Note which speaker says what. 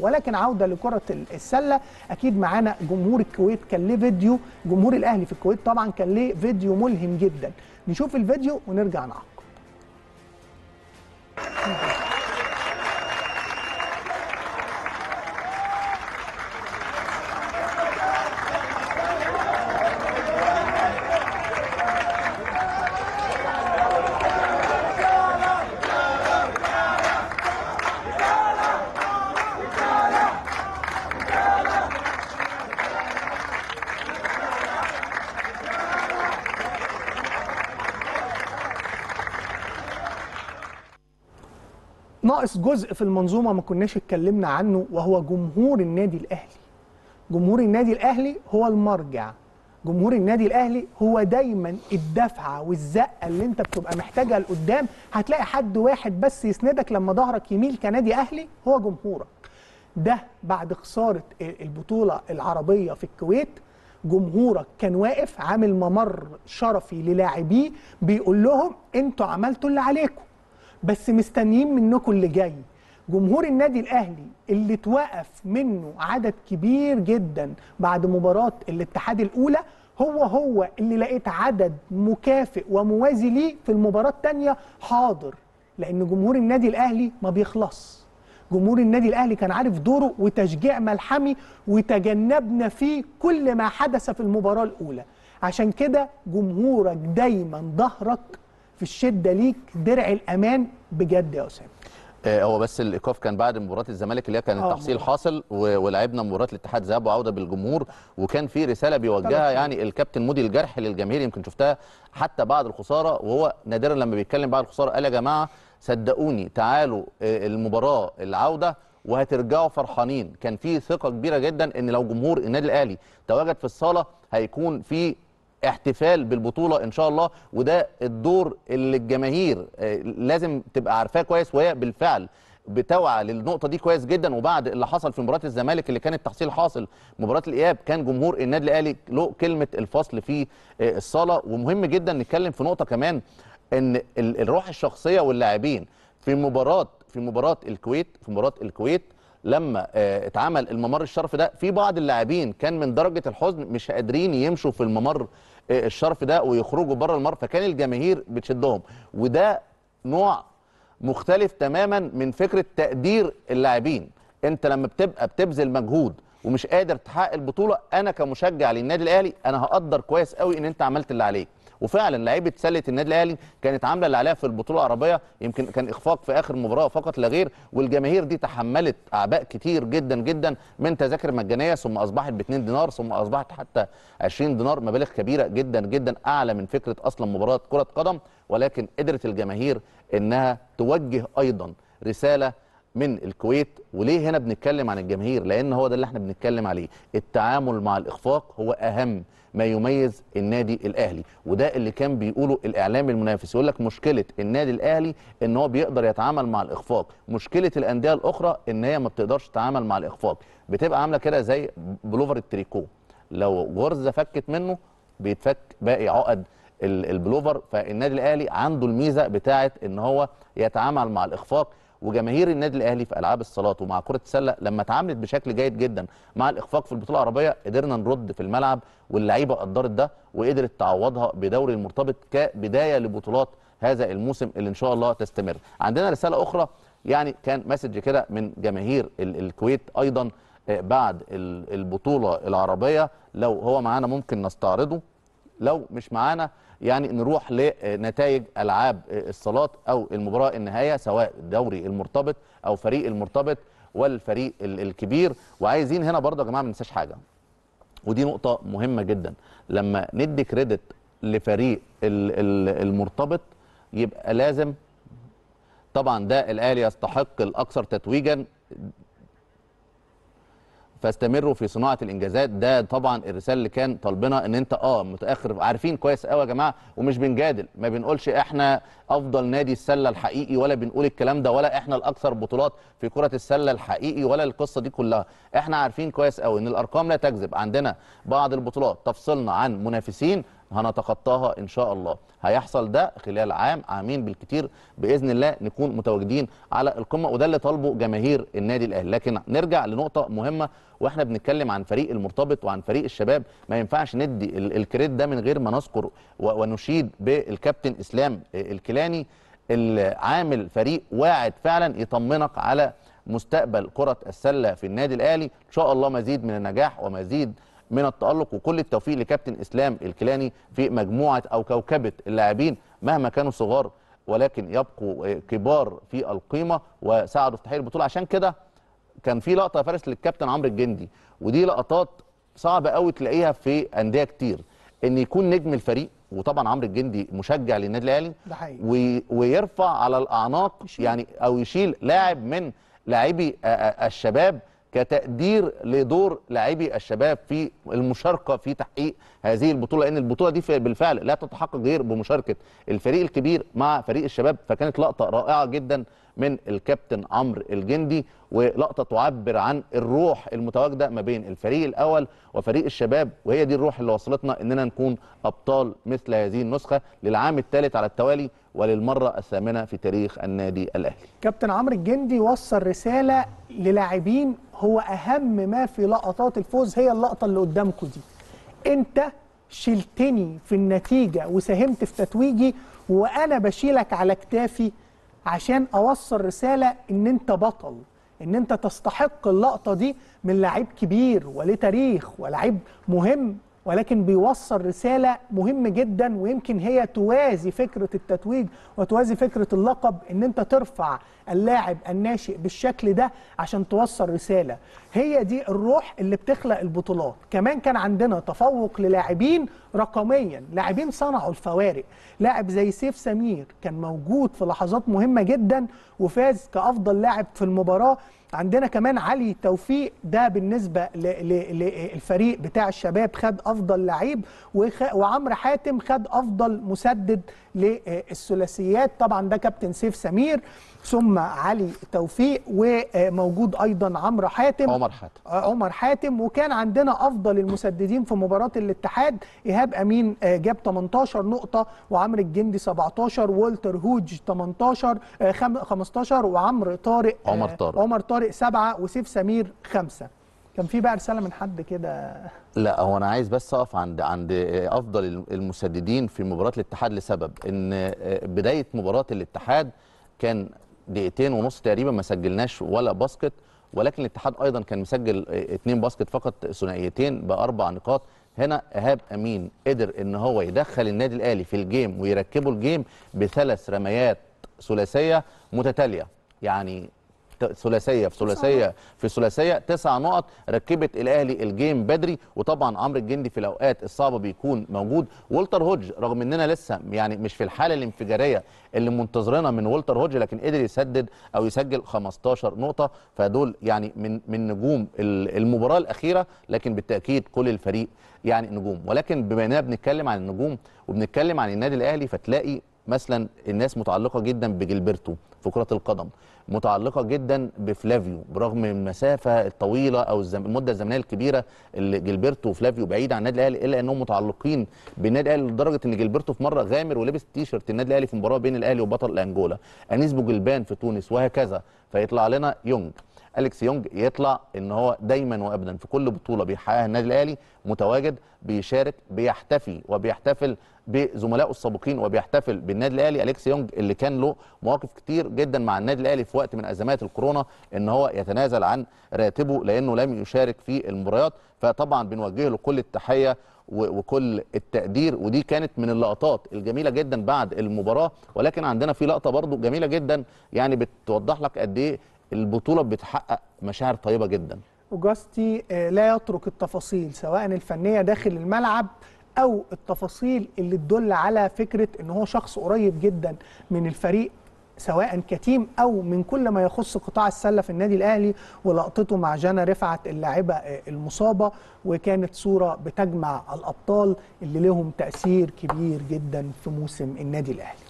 Speaker 1: ولكن عوده لكره السله اكيد معانا جمهور الكويت كان ليه فيديو جمهور الاهلي في الكويت طبعا كان ليه فيديو ملهم جدا نشوف الفيديو ونرجع نعقب ناقص جزء في المنظومه ما كناش اتكلمنا عنه وهو جمهور النادي الاهلي جمهور النادي الاهلي هو المرجع جمهور النادي الاهلي هو دايما الدفعه والزقه اللي انت بتبقى محتاجها لقدام هتلاقي حد واحد بس يسندك لما ظهرك يميل كنادي اهلي هو جمهورك ده بعد خساره البطوله العربيه في الكويت جمهورك كان واقف عامل ممر شرفي للاعبيه بيقول لهم انتوا عملتوا اللي عليكم بس مستنيين منكم اللي جاي جمهور النادي الاهلي اللي اتوقف منه عدد كبير جدا بعد مباراه الاتحاد الاولى هو هو اللي لقيت عدد مكافئ وموازي ليه في المباراه الثانيه حاضر لان جمهور النادي الاهلي ما بيخلص جمهور النادي الاهلي كان عارف دوره وتشجيع ملحمي وتجنبنا فيه كل ما حدث في المباراه الاولى عشان كده جمهورك دايما ظهرك في الشده ليك درع الامان بجد يا اسامه
Speaker 2: آه، هو بس الايقاف كان بعد مباراه الزمالك اللي هي كان آه، التحصيل حاصل ولعبنا مباراه الاتحاد ذهاب وعوده بالجمهور وكان في رساله بيوجهها يعني الكابتن مودي الجرح للجماهير يمكن شفتها حتى بعد الخساره وهو نادرا لما بيتكلم بعد الخساره قال يا جماعه صدقوني تعالوا آه، المباراه العوده وهترجعوا فرحانين كان في ثقه كبيره جدا ان لو جمهور النادي الاهلي تواجد في الصاله هيكون في احتفال بالبطوله ان شاء الله وده الدور اللي الجماهير آه، لازم تبقى عارفاه كويس وهي بالفعل بتوعى للنقطه دي كويس جدا وبعد اللي حصل في مباراه الزمالك اللي كان التحصيل حاصل مباراه الاياب كان جمهور النادي الاهلي له كلمه الفصل في آه، الصاله ومهم جدا نتكلم في نقطه كمان ان الروح الشخصيه واللاعبين في مباراه في مباراه الكويت في مباراه الكويت لما آه، اتعمل الممر الشرف ده في بعض اللاعبين كان من درجه الحزن مش قادرين يمشوا في الممر آه، الشرف ده ويخرجوا بره المر فكان الجماهير بتشدهم وده نوع مختلف تماما من فكره تقدير اللاعبين انت لما بتبقى بتبذل مجهود ومش قادر تحقق البطوله انا كمشجع للنادي الاهلي انا هقدر كويس قوي ان انت عملت اللي عليك وفعلا لعيبه سله النادي الاهلي كانت عامله اللي عليها في البطوله العربيه يمكن كان اخفاق في اخر مباراه فقط لا غير والجماهير دي تحملت اعباء كتير جدا جدا من تذاكر مجانيه ثم اصبحت ب 2 دينار ثم اصبحت حتى 20 دينار مبالغ كبيره جدا جدا اعلى من فكره اصلا مباراه كره قدم ولكن قدرت الجماهير انها توجه ايضا رساله من الكويت وليه هنا بنتكلم عن الجماهير لان هو ده اللي احنا بنتكلم عليه التعامل مع الاخفاق هو اهم ما يميز النادي الاهلي وده اللي كان بيقوله الاعلام المنافس يقول لك مشكله النادي الاهلي ان هو بيقدر يتعامل مع الاخفاق مشكله الانديه الاخرى ان هي ما بتقدرش تتعامل مع الاخفاق بتبقى عامله كده زي بلوفر التريكو لو غرزه فكت منه بيتفك باقي عقد البلوفر فالنادي الاهلي عنده الميزه بتاعه ان هو يتعامل مع الاخفاق وجماهير النادي الاهلي في العاب الصالات ومع كره السله لما اتعاملت بشكل جيد جدا مع الاخفاق في البطوله العربيه قدرنا نرد في الملعب واللعيبه قدرت ده وقدرت تعوضها بدوري المرتبط كبدايه لبطولات هذا الموسم اللي ان شاء الله تستمر عندنا رساله اخرى يعني كان مسج كده من جماهير الكويت ايضا آه، بعد البطوله العربيه لو هو معانا ممكن نستعرضه لو مش معانا يعني نروح لنتائج العاب الصالات او المباراه النهائيه سواء الدوري المرتبط او فريق المرتبط والفريق الكبير وعايزين هنا برضه يا جماعه ما ننساش حاجه ودي نقطه مهمه جدا لما ندي كريدت لفريق المرتبط يبقى لازم طبعا ده الاهلي يستحق الاكثر تتويجا فاستمروا في صناعه الانجازات ده طبعا الرساله اللي كان طالبنا ان انت اه متاخر عارفين كويس قوي يا جماعه ومش بنجادل ما بنقولش احنا افضل نادي السله الحقيقي ولا بنقول الكلام ده ولا احنا الاكثر بطولات في كره السله الحقيقي ولا القصه دي كلها احنا عارفين كويس قوي ان الارقام لا تكذب عندنا بعض البطولات تفصلنا عن منافسين هنتخطاها ان شاء الله هيحصل ده خلال عام عامين بالكتير باذن الله نكون متواجدين على القمه وده اللي طالبه جماهير النادي الاهلي لكن نرجع لنقطه مهمه واحنا بنتكلم عن فريق المرتبط وعن فريق الشباب ما ينفعش ندي الكريت ده من غير ما نذكر ونشيد بالكابتن اسلام الكيلاني عامل فريق واعد فعلا يطمنك على مستقبل كره السله في النادي الاهلي ان شاء الله مزيد من النجاح ومزيد من التألق وكل التوفيق لكابتن إسلام الكيلاني في مجموعة أو كوكبة اللاعبين مهما كانوا صغار ولكن يبقوا كبار في القيمة وساعدوا في تحقيق البطولة عشان كده كان في لقطة فارس للكابتن عمرو الجندي ودي لقطات صعبة قوي تلاقيها في أندية كتير ان يكون نجم الفريق وطبعا عمرو الجندي مشجع للنادي الاهلي ويرفع على الاعناق يعني او يشيل لاعب من لاعبي الشباب كتقدير لدور لاعبي الشباب في المشاركه في تحقيق هذه البطوله لان البطوله دي بالفعل لا تتحقق غير بمشاركه الفريق الكبير مع فريق الشباب فكانت لقطه رائعه جدا من الكابتن عمرو الجندي ولقطه تعبر عن الروح المتواجده ما بين الفريق الاول وفريق الشباب وهي دي الروح اللي وصلتنا اننا نكون ابطال مثل هذه النسخه للعام الثالث على التوالي وللمره الثامنه في تاريخ النادي الاهلي.
Speaker 1: كابتن عمرو الجندي وصل رساله للاعبين هو اهم ما في لقطات الفوز هي اللقطه اللي قدامكم دي. انت شلتني في النتيجه وساهمت في تتويجي وانا بشيلك على كتافي عشان اوصل رساله ان انت بطل ان انت تستحق اللقطه دي من لعيب كبير وليه تاريخ ولعيب مهم ولكن بيوصل رسالة مهمة جدا ويمكن هي توازي فكرة التتويج وتوازي فكرة اللقب ان انت ترفع اللاعب الناشئ بالشكل ده عشان توصل رسالة هي دي الروح اللي بتخلق البطولات كمان كان عندنا تفوق للاعبين رقميا لاعبين صنعوا الفوارق لاعب زي سيف سمير كان موجود في لحظات مهمة جدا وفاز كأفضل لاعب في المباراة عندنا كمان علي توفيق ده بالنسبة للفريق بتاع الشباب خد أفضل افضل لعيب وعمرو حاتم خد افضل مسدد للثلاثيات طبعا ده كابتن سيف سمير ثم علي توفيق وموجود ايضا عمرو حاتم عمر حاتم آه، عمر حاتم وكان عندنا افضل المسددين في مباراه الاتحاد ايهاب امين آه، جاب 18 نقطه وعمرو الجندي 17 والتر هوج 18 15 آه، وعمرو طارق عمر طارق عمر طارق 7 وسيف سمير 5 كان في بقى رساله من حد كده
Speaker 2: لا هو انا عايز بس اقف عند عند افضل المسددين في مباراه الاتحاد لسبب ان آه، بدايه مباراه الاتحاد كان دقيقتين ونص تقريبا ما سجلناش ولا باسكت ولكن الاتحاد ايضا كان مسجل اثنين آه، باسكت فقط ثنائيتين باربع نقاط هنا ايهاب امين قدر ان هو يدخل النادي الاهلي في الجيم ويركبه الجيم بثلاث رميات ثلاثيه متتاليه يعني ثلاثيه في ثلاثيه في ثلاثيه تسع نقط ركبت الاهلي الجيم بدري وطبعا عمرو الجندي في الاوقات الصعبه بيكون موجود ولتر هوج رغم اننا لسه يعني مش في الحاله الانفجاريه اللي منتظرنا من ولتر هوج لكن قدر يسدد او يسجل 15 نقطه فدول يعني من من نجوم المباراه الاخيره لكن بالتاكيد كل الفريق يعني نجوم ولكن بما اننا بنتكلم عن النجوم وبنتكلم عن النادي الاهلي فتلاقي مثلا الناس متعلقه جدا بجلبرتو في كرة القدم متعلقة جدا بفلافيو برغم المسافة الطويلة أو المدة الزمنية الكبيرة اللي جيلبرتو وفلافيو بعيد عن النادي الأهلي إلا أنهم متعلقين بالنادي الأهلي لدرجة أن جيلبرتو في مرة غامر ولبس تيشرت النادي الأهلي في مباراة بين الأهلي وبطل أنجولا أنيس بوجلبان في تونس وهكذا فيطلع لنا يونج اليكس يونج يطلع ان هو دايما وابدا في كل بطوله بيحققها النادي الاهلي متواجد بيشارك بيحتفي وبيحتفل بزملائه السابقين وبيحتفل بالنادي الاهلي اليكس يونج اللي كان له مواقف كتير جدا مع النادي الاهلي في وقت من ازمات الكورونا ان هو يتنازل عن راتبه لانه لم يشارك في المباريات فطبعا بنوجه له كل التحيه وكل التقدير ودي كانت من اللقطات الجميله جدا بعد المباراه ولكن عندنا في لقطه برضو جميله جدا يعني بتوضح لك قد ايه البطوله بتحقق مشاعر طيبه جدا
Speaker 1: اوجاستي آه، لا يترك التفاصيل سواء الفنيه داخل الملعب او التفاصيل اللي تدل على فكره ان هو شخص قريب جدا من الفريق سواء كتيم او من كل ما يخص قطاع السله في النادي الاهلي ولقطته مع جانا رفعت اللاعبه آه، المصابه وكانت صوره بتجمع الابطال اللي لهم تاثير كبير جدا في موسم النادي الاهلي